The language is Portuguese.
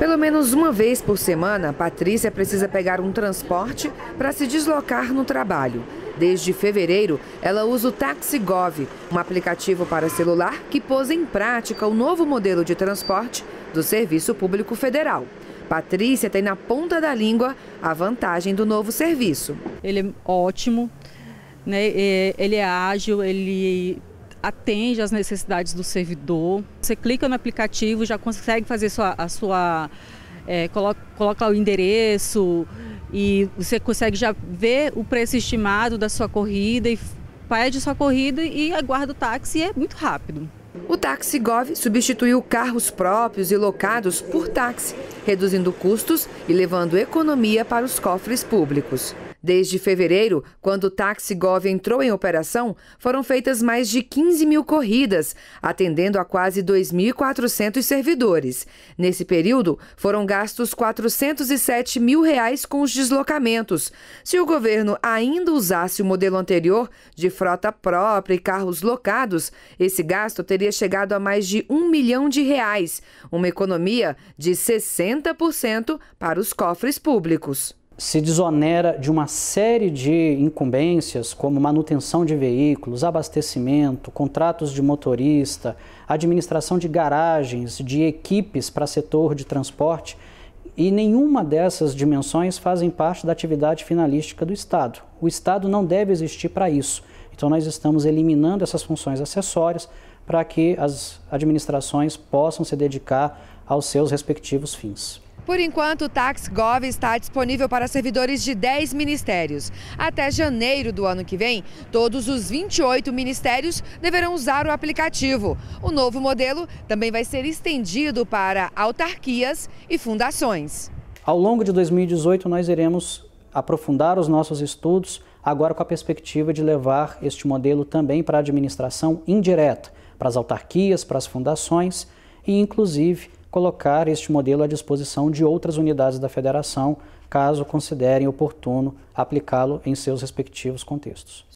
Pelo menos uma vez por semana, Patrícia precisa pegar um transporte para se deslocar no trabalho. Desde fevereiro, ela usa o TaxiGov, um aplicativo para celular que pôs em prática o novo modelo de transporte do Serviço Público Federal. Patrícia tem na ponta da língua a vantagem do novo serviço. Ele é ótimo, né? É, ele é ágil, ele atende às necessidades do servidor. Você clica no aplicativo, já consegue fazer sua, a sua. É, coloca, coloca o endereço e você consegue já ver o preço estimado da sua corrida e pede sua corrida e aguarda o táxi e é muito rápido. O táxi Gov substituiu carros próprios e locados por táxi, reduzindo custos e levando economia para os cofres públicos. Desde fevereiro, quando o Táxi Gov entrou em operação, foram feitas mais de 15 mil corridas, atendendo a quase 2.400 servidores. Nesse período, foram gastos 407 mil reais com os deslocamentos. Se o governo ainda usasse o modelo anterior, de frota própria e carros locados, esse gasto teria chegado a mais de um milhão de reais, uma economia de 60% para os cofres públicos se desonera de uma série de incumbências, como manutenção de veículos, abastecimento, contratos de motorista, administração de garagens, de equipes para setor de transporte, e nenhuma dessas dimensões fazem parte da atividade finalística do Estado. O Estado não deve existir para isso. Então, nós estamos eliminando essas funções acessórias para que as administrações possam se dedicar aos seus respectivos fins. Por enquanto, o TaxGov está disponível para servidores de 10 ministérios. Até janeiro do ano que vem, todos os 28 ministérios deverão usar o aplicativo. O novo modelo também vai ser estendido para autarquias e fundações. Ao longo de 2018, nós iremos aprofundar os nossos estudos, agora com a perspectiva de levar este modelo também para a administração indireta, para as autarquias, para as fundações e, inclusive, colocar este modelo à disposição de outras unidades da federação, caso considerem oportuno aplicá-lo em seus respectivos contextos.